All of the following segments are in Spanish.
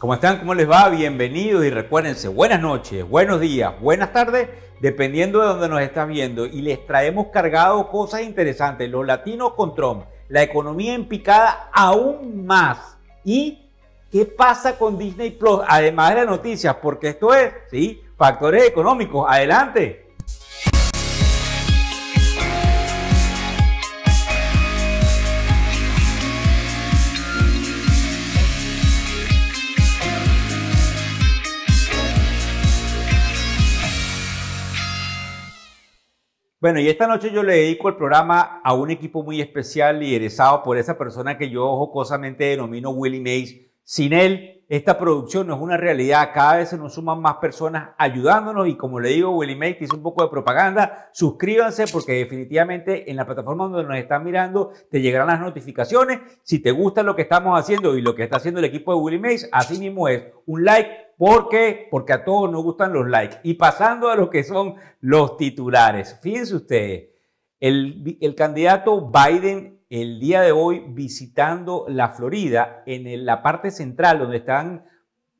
¿Cómo están? ¿Cómo les va? Bienvenidos y recuérdense, buenas noches, buenos días, buenas tardes, dependiendo de dónde nos estás viendo. Y les traemos cargado cosas interesantes, los latinos con Trump, la economía en picada aún más. ¿Y qué pasa con Disney Plus? Además de las noticias, porque esto es, ¿sí? Factores económicos. Adelante. Bueno, y esta noche yo le dedico el programa a un equipo muy especial liderizado por esa persona que yo jocosamente denomino Willie Mays, sin él, esta producción no es una realidad. Cada vez se nos suman más personas ayudándonos y como le digo, Willy May, que hizo un poco de propaganda, suscríbanse porque definitivamente en la plataforma donde nos están mirando te llegarán las notificaciones. Si te gusta lo que estamos haciendo y lo que está haciendo el equipo de Willy Mays, así mismo es un like, ¿Por qué? Porque a todos nos gustan los likes. Y pasando a lo que son los titulares. Fíjense ustedes, el, el, candidato Biden el día de hoy visitando la Florida, en la parte central donde están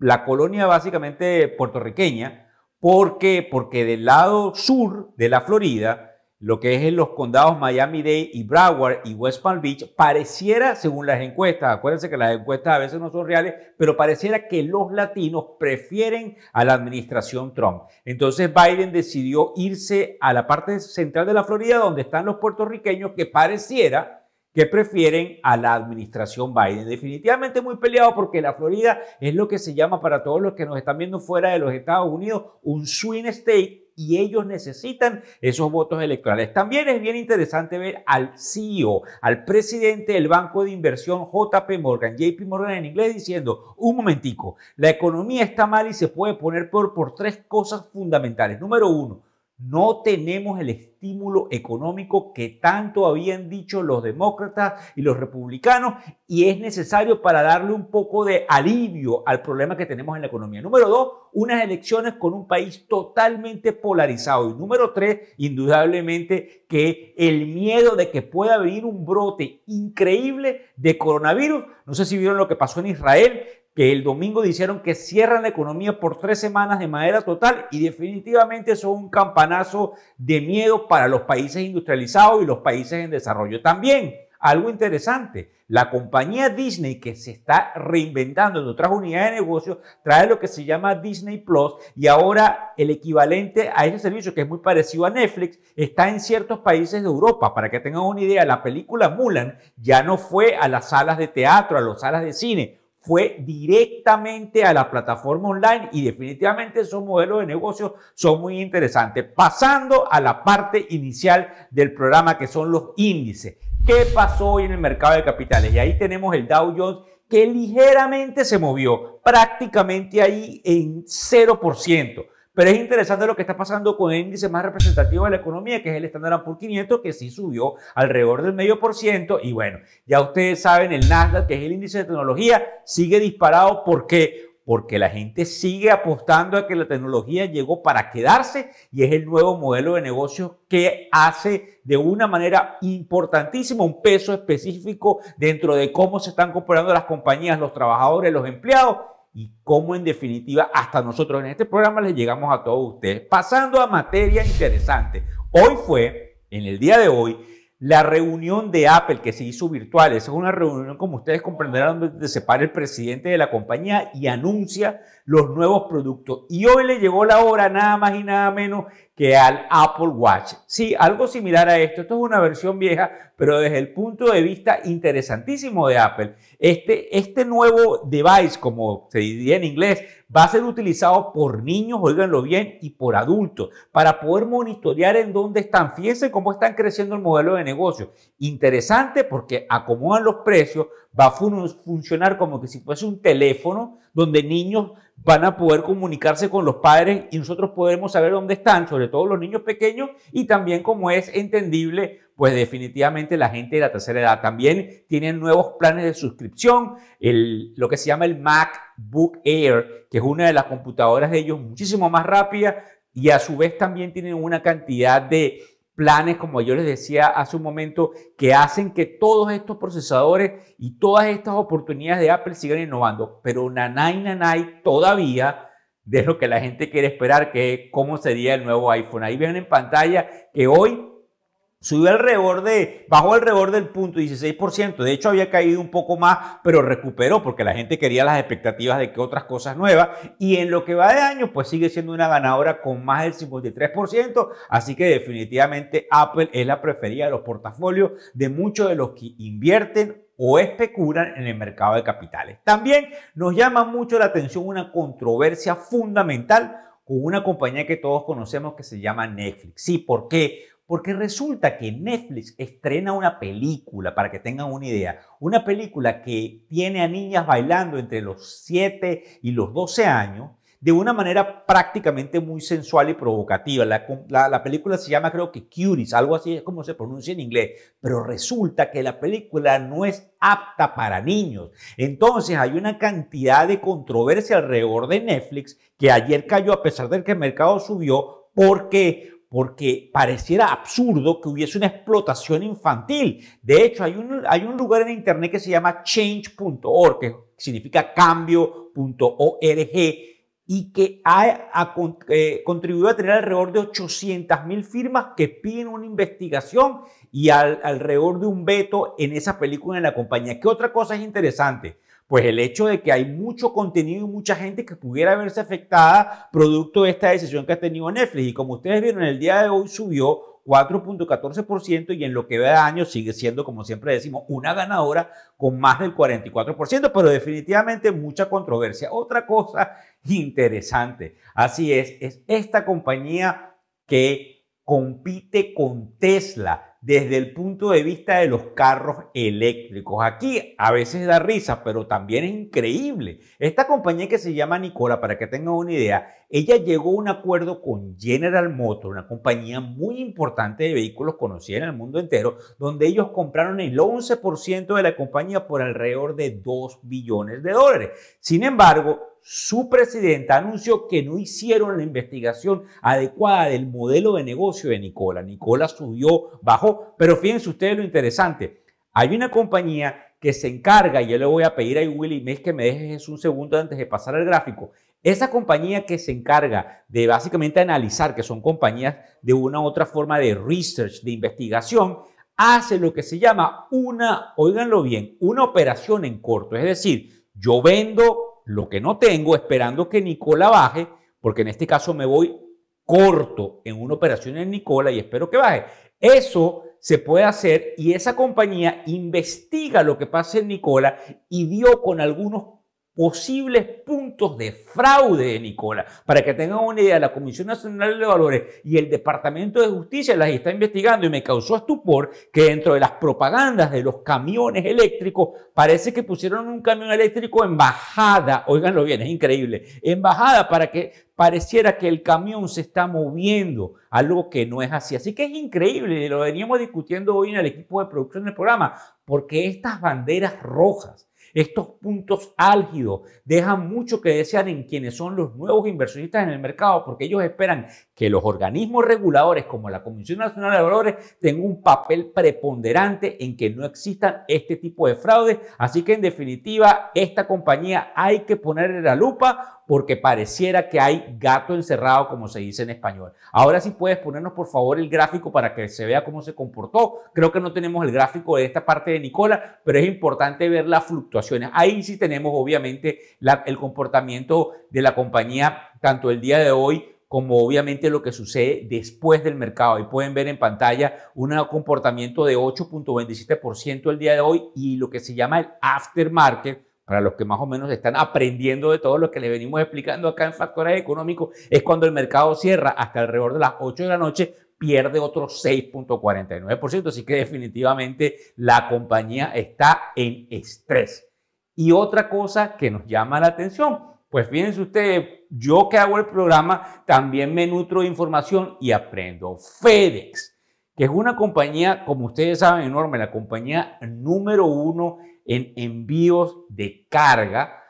la colonia básicamente puertorriqueña, porque, porque del lado sur de la Florida, lo que es en los condados Miami-Dade y Broward y West Palm Beach, pareciera, según las encuestas, acuérdense que las encuestas a veces no son reales, pero pareciera que los latinos prefieren a la administración Trump. Entonces Biden decidió irse a la parte central de la Florida, donde están los puertorriqueños, que pareciera que prefieren a la administración Biden. Definitivamente muy peleado porque la Florida es lo que se llama para todos los que nos están viendo fuera de los Estados Unidos un swing state y ellos necesitan esos votos electorales. También es bien interesante ver al CEO, al presidente del banco de inversión JP Morgan, JP Morgan en inglés, diciendo, un momentico, la economía está mal y se puede poner peor por tres cosas fundamentales. Número uno, no tenemos el estímulo económico que tanto habían dicho los demócratas y los republicanos y es necesario para darle un poco de alivio al problema que tenemos en la economía. Número dos, unas elecciones con un país totalmente polarizado. Y número tres, indudablemente que el miedo de que pueda venir un brote increíble de coronavirus. No sé si vieron lo que pasó en Israel, el domingo dijeron que cierran la economía por tres semanas de manera total y definitivamente son un campanazo de miedo para los países industrializados y los países en desarrollo. También algo interesante, la compañía Disney que se está reinventando en otras unidades de negocio trae lo que se llama Disney Plus y ahora el equivalente a ese servicio que es muy parecido a Netflix está en ciertos países de Europa. Para que tengan una idea, la película Mulan ya no fue a las salas de teatro, a las salas de cine, fue directamente a la plataforma online y definitivamente esos modelos de negocio son muy interesantes. Pasando a la parte inicial del programa que son los índices. ¿Qué pasó hoy en el mercado de capitales? Y ahí tenemos el Dow Jones que ligeramente se movió, prácticamente ahí en 0%. Pero es interesante lo que está pasando con el índice más representativo de la economía, que es el estándar Poor's 500, que sí subió alrededor del medio por ciento. Y bueno, ya ustedes saben, el Nasdaq, que es el índice de tecnología, sigue disparado. ¿Por qué? porque la gente sigue apostando a que la tecnología llegó para quedarse y es el nuevo modelo de negocio que hace de una manera importantísima un peso específico dentro de cómo se están comportando las compañías, los trabajadores, los empleados y cómo en definitiva hasta nosotros en este programa les llegamos a todos ustedes. Pasando a materia interesante, hoy fue, en el día de hoy, la reunión de Apple que se hizo virtual. Esa es una reunión, como ustedes comprenderán, donde se para el presidente de la compañía y anuncia los nuevos productos. Y hoy le llegó la hora nada más y nada menos que al Apple Watch. Sí, algo similar a esto. Esto es una versión vieja, pero desde el punto de vista interesantísimo de Apple. Este, este nuevo device, como se diría en inglés, va a ser utilizado por niños, oíganlo bien, y por adultos, para poder monitorear en dónde están. Fíjense cómo están creciendo el modelo de negocio. Interesante porque acomodan los precios, va a funcionar como que si fuese un teléfono donde niños van a poder comunicarse con los padres y nosotros podemos saber dónde están, sobre todo los niños pequeños y también como es entendible, pues definitivamente la gente de la tercera edad también tienen nuevos planes de suscripción, el, lo que se llama el MacBook Air, que es una de las computadoras de ellos muchísimo más rápida y a su vez también tienen una cantidad de planes, como yo les decía hace un momento, que hacen que todos estos procesadores y todas estas oportunidades de Apple sigan innovando. Pero nanay, nanay, todavía de lo que la gente quiere esperar, que es cómo sería el nuevo iPhone. Ahí ven en pantalla que hoy Subió al de bajó al del punto 16%. De hecho, había caído un poco más, pero recuperó porque la gente quería las expectativas de que otras cosas nuevas. Y en lo que va de año, pues sigue siendo una ganadora con más del 53%. Así que definitivamente Apple es la preferida de los portafolios de muchos de los que invierten o especulan en el mercado de capitales. También nos llama mucho la atención una controversia fundamental con una compañía que todos conocemos que se llama Netflix. Sí, ¿por qué? Porque resulta que Netflix estrena una película, para que tengan una idea, una película que tiene a niñas bailando entre los 7 y los 12 años de una manera prácticamente muy sensual y provocativa. La, película se llama creo que Curis, algo así es como se pronuncia en inglés, pero resulta que la película no es apta para niños. Entonces hay una cantidad de controversia alrededor de Netflix que ayer cayó a pesar de que el mercado subió. porque porque pareciera absurdo que hubiese una explotación infantil. De hecho, hay un, hay un lugar en Internet que se llama change.org, que significa cambio.org, y que ha, eh, contribuido a tener alrededor de 800 mil firmas que piden una investigación y alrededor de un veto en esa película en la compañía. ¿Qué otra cosa es interesante? pues el hecho de que hay mucho contenido y mucha gente que pudiera verse afectada producto de esta decisión que ha tenido Netflix. Y como ustedes vieron, el día de hoy subió 4.14% y en lo que va de año sigue siendo, como siempre decimos, una ganadora con más del 44%, pero definitivamente mucha controversia. Otra cosa interesante, así es, es esta compañía que compite con Tesla desde el punto de vista de los carros eléctricos. Aquí a veces da risa, pero también es increíble. Esta compañía que se llama Nicola, para que tengan una idea, ella llegó a un acuerdo con General Motors, una compañía muy importante de vehículos conocida en el mundo entero, donde ellos compraron el 11% de la compañía por alrededor de 2 billones de dólares. Sin embargo, su presidenta anunció que no hicieron la investigación adecuada del modelo de negocio de Nicola. Nicola subió, bajó, pero fíjense ustedes lo interesante. Hay una compañía que se encarga, y yo le voy a pedir a Willy Mays que me dejes un segundo antes de pasar al gráfico, esa compañía que se encarga de básicamente analizar, que son compañías de una u otra forma de research, de investigación, hace lo que se llama una, oíganlo bien, una operación en corto. Es decir, yo vendo lo que no tengo esperando que Nicola baje, porque en este caso me voy corto en una operación en Nicola y espero que baje. Eso se puede hacer y esa compañía investiga lo que pasa en Nicola y dio con algunos posibles puntos de fraude, Nicola. Para que tengan una idea, la Comisión Nacional de Valores y el Departamento de Justicia las está investigando y me causó estupor que dentro de las propagandas de los camiones eléctricos parece que pusieron un camión eléctrico en bajada. Óiganlo bien, es increíble. En bajada para que pareciera que el camión se está moviendo, algo que no es así. Así que es increíble, y lo veníamos discutiendo hoy en el equipo de producción del programa, porque estas banderas rojas estos puntos álgidos dejan mucho que desear en quienes son los nuevos inversionistas en el mercado porque ellos esperan que los organismos reguladores como la Comisión Nacional de Valores tengan un papel preponderante en que no existan este tipo de fraudes. Así que en definitiva, esta compañía hay que ponerle la lupa porque pareciera que hay gato encerrado, como se dice en español. Ahora sí puedes ponernos por favor el gráfico para que se vea cómo se comportó. Creo que no tenemos el gráfico de esta parte de Nicola, pero es importante ver las fluctuaciones. Ahí sí tenemos obviamente el comportamiento de la compañía tanto el día de hoy como obviamente lo que sucede después del mercado. Ahí pueden ver en pantalla un comportamiento de 8.27% el día de hoy y lo que se llama el aftermarket, para los que más o menos están aprendiendo de todo lo que les venimos explicando acá en Factores Económicos, es cuando el mercado cierra hasta alrededor de las 8 de la noche, pierde otro 6.49%, así que definitivamente la compañía está en estrés. Y otra cosa que nos llama la atención, pues fíjense ustedes, yo que hago el programa también me nutro de información y aprendo. FedEx, que es una compañía, como ustedes saben, enorme, la compañía número uno en envíos de carga,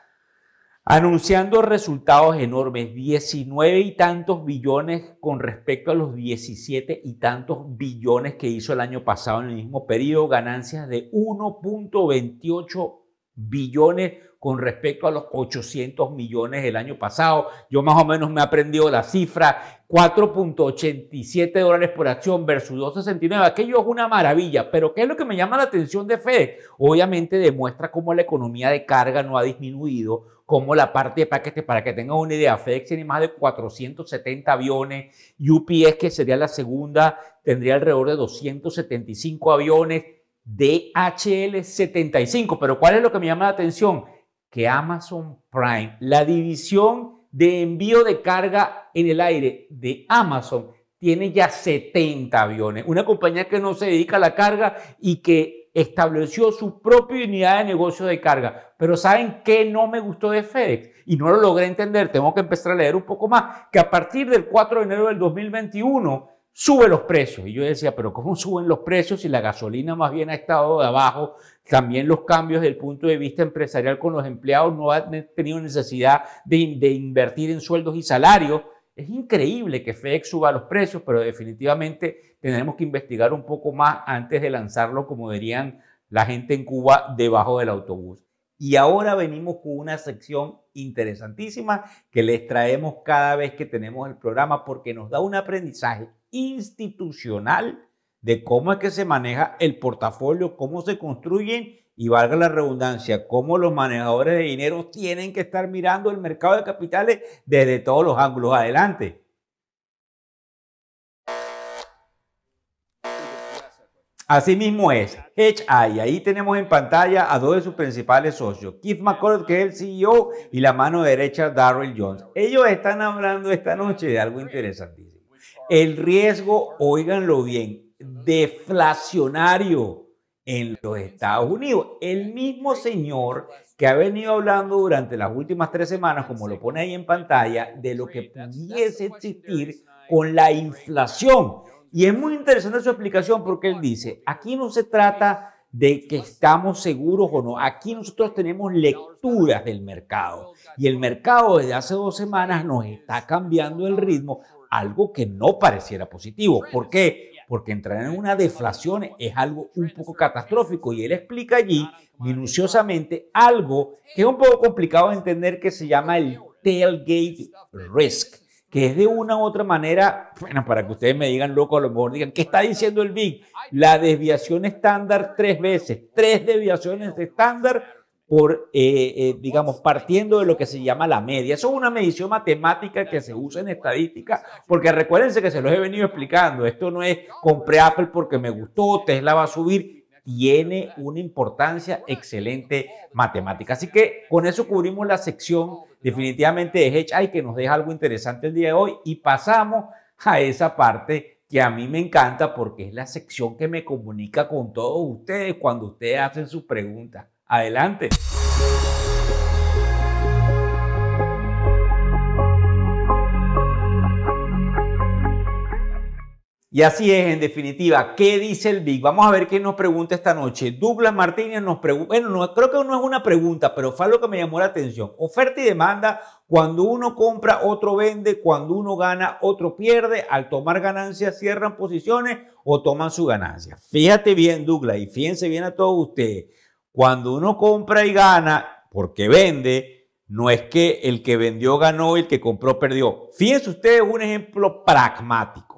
anunciando resultados enormes, 19 y tantos billones con respecto a los 17 y tantos billones que hizo el año pasado en el mismo periodo, ganancias de 1.28 billones con respecto a los 800 millones el año pasado. Yo más o menos me he aprendido la cifra, 4.87 dólares por acción versus 2.69. Aquello es una maravilla, pero ¿qué es lo que me llama la atención de FedEx? Obviamente demuestra cómo la economía de carga no ha disminuido, cómo la parte de paquetes, para que tengan una idea, FedEx tiene más de 470 aviones, UPS, que sería la segunda, tendría alrededor de 275 aviones. DHL 75. Pero ¿cuál es lo que me llama la atención? que Amazon Prime, la división de envío de carga en el aire de Amazon, tiene ya 70 aviones, una compañía que no se dedica a la carga y que estableció su propia unidad de negocio de carga. Pero ¿saben qué no me gustó de FedEx? Y no lo logré entender, tengo que empezar a leer un poco más, que a partir del 4 de enero del 2021 sube los precios. Y yo decía, pero ¿cómo suben los precios si la gasolina más bien ha estado de abajo? También los cambios del punto de vista empresarial con los empleados no han tenido necesidad de, de invertir en sueldos y salarios. Es increíble que FedEx suba los precios, pero definitivamente tendremos que investigar un poco más antes de lanzarlo, como dirían la gente en Cuba, debajo del autobús. Y ahora venimos con una sección interesantísima que les traemos cada vez que tenemos el programa porque nos da un aprendizaje institucional de cómo es que se maneja el portafolio, cómo se construyen y valga la redundancia, cómo los manejadores de dinero tienen que estar mirando el mercado de capitales desde todos los ángulos. Adelante. Asimismo es HI. Ahí tenemos en pantalla a dos de sus principales socios, Keith McCord, que es el CEO, y la mano derecha, Darrell Jones. Ellos están hablando esta noche de algo interesantísimo. El riesgo, oíganlo bien, deflacionario en los Estados Unidos. El mismo señor que ha venido hablando durante las últimas tres semanas, como lo pone ahí en pantalla, de lo que pudiese existir con la inflación y es muy interesante su explicación porque él dice, aquí no se trata de que estamos seguros o no. Aquí nosotros tenemos lecturas del mercado y el mercado desde hace dos semanas nos está cambiando el ritmo, algo que no pareciera positivo. ¿Por qué? Porque entrar en una deflación es algo un poco catastrófico y él explica allí minuciosamente algo que es un poco complicado de entender que se llama el tailgate risk que es de una u otra manera, bueno, para que ustedes me digan loco, a lo mejor digan, ¿qué está diciendo el BIC? La desviación estándar tres veces, tres desviaciones estándar por, eh, eh, digamos, partiendo de lo que se llama la media. Eso es una medición matemática que se usa en estadística, porque recuérdense que se los he venido explicando, esto no es compré Apple porque me gustó, Tesla va a subir, tiene una importancia excelente matemática. Así que con eso cubrimos la sección definitivamente es y que nos deja algo interesante el día de hoy y pasamos a esa parte que a mí me encanta porque es la sección que me comunica con todos ustedes cuando ustedes hacen sus preguntas. Adelante. Y así es, en definitiva, ¿qué dice el BIC? Vamos a ver qué nos pregunta esta noche. Douglas Martínez nos pregunta, bueno, no, creo que no es una pregunta, pero fue lo que me llamó la atención. Oferta y demanda, cuando uno compra, otro vende, cuando uno gana, otro pierde, al tomar ganancias cierran posiciones o toman su ganancia. Fíjate bien, Douglas, y fíjense bien a todos ustedes, cuando uno compra y gana, porque vende, no es que el que vendió ganó y el que compró perdió. Fíjense ustedes un ejemplo pragmático.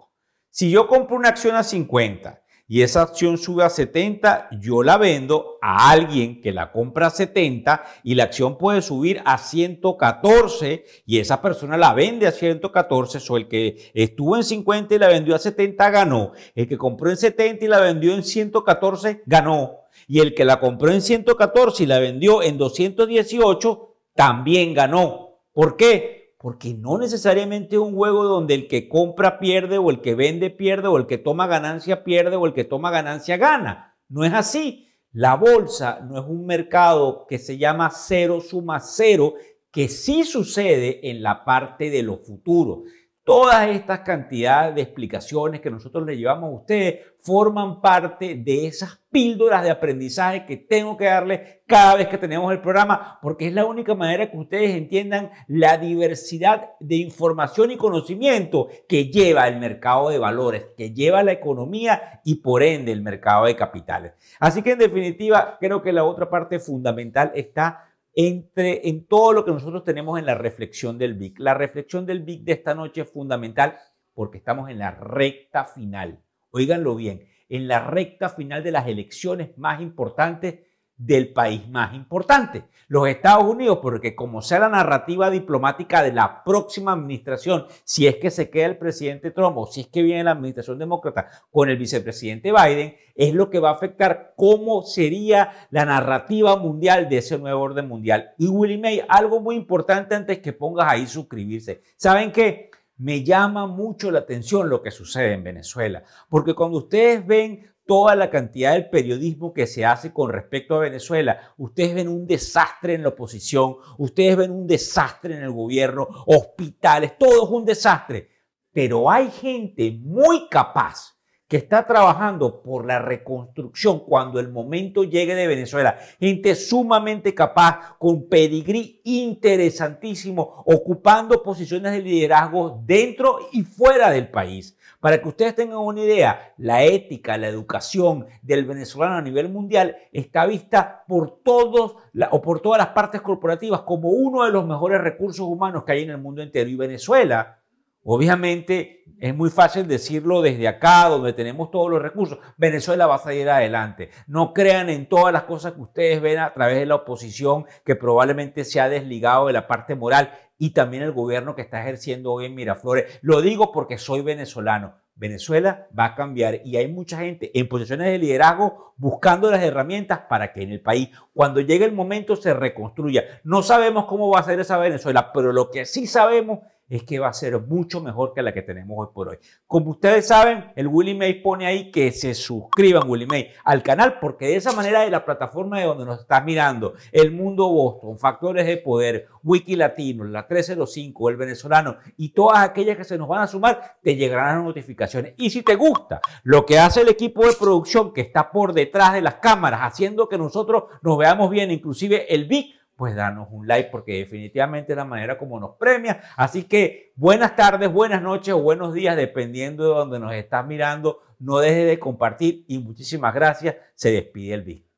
Si yo compro una acción a 50 y esa acción sube a 70, yo la vendo a alguien que la compra a 70 y la acción puede subir a 114 y esa persona la vende a 114, o el que estuvo en 50 y la vendió a 70 ganó, el que compró en 70 y la vendió en 114 ganó, y el que la compró en 114 y la vendió en 218 también ganó. ¿Por qué? Porque no necesariamente un juego donde el que compra pierde o el que vende pierde o el que toma ganancia pierde o el que toma ganancia gana. No es así. La bolsa no es un mercado que se llama cero suma cero, que sí sucede en la parte de lo futuro. Todas estas cantidades de explicaciones que nosotros le llevamos a ustedes forman parte de esas píldoras de aprendizaje que tengo que darle cada vez que tenemos el programa, porque es la única manera que ustedes entiendan la diversidad de información y conocimiento que lleva el mercado de valores, que lleva la economía y por ende el mercado de capitales. Así que en definitiva, creo que la otra parte fundamental está entre, en todo lo que nosotros tenemos en la reflexión del BIC. La reflexión del BIC de esta noche es fundamental porque estamos en la recta final. oíganlo bien, en la recta final de las elecciones más importantes del país más importante, los Estados Unidos, porque como sea la narrativa diplomática de la próxima administración, si es que se queda el presidente Trump o si es que viene la administración demócrata con el vicepresidente Biden, es lo que va a afectar cómo sería la narrativa mundial de ese nuevo orden mundial. Y Willie May, algo muy importante antes que pongas ahí suscribirse. ¿Saben qué? Me llama mucho la atención lo que sucede en Venezuela, porque cuando ustedes ven toda la cantidad del periodismo que se hace con respecto a Venezuela. Ustedes ven un desastre en la oposición, ustedes ven un desastre en el gobierno, hospitales, todo es un desastre. Pero hay gente muy capaz que está trabajando por la reconstrucción cuando el momento llegue de Venezuela. Gente sumamente capaz, con pedigrí interesantísimo, ocupando posiciones de liderazgo dentro y fuera del país. Para que ustedes tengan una idea, la ética, la educación del venezolano a nivel mundial está vista por todos o por todas las partes corporativas como uno de los mejores recursos humanos que hay en el mundo entero. Y Venezuela Obviamente es muy fácil decirlo desde acá, donde tenemos todos los recursos. Venezuela va a salir adelante. No crean en todas las cosas que ustedes ven a través de la oposición, que probablemente se ha desligado de la parte moral y también el gobierno que está ejerciendo hoy en Miraflores. Lo digo porque soy venezolano. Venezuela va a cambiar y hay mucha gente en posiciones de liderazgo buscando las herramientas para que en el país, cuando llegue el momento, se reconstruya. No sabemos cómo va a ser esa Venezuela, pero lo que sí sabemos es que va a ser mucho mejor que la que tenemos hoy por hoy. Como ustedes saben, el Willy May pone ahí que se suscriban, Willy May, al canal, porque de esa manera de la plataforma de donde nos estás mirando, el mundo Boston, Factores de Poder, Wiki Latino, la 305, el venezolano y todas aquellas que se nos van a sumar, te llegarán las notificaciones. Y si te gusta lo que hace el equipo de producción que está por detrás de las cámaras, haciendo que nosotros nos veamos bien, inclusive el VIC pues danos un like porque definitivamente es la manera como nos premia. Así que buenas tardes, buenas noches o buenos días, dependiendo de donde nos estás mirando. No dejes de compartir y muchísimas gracias. Se despide el Vic.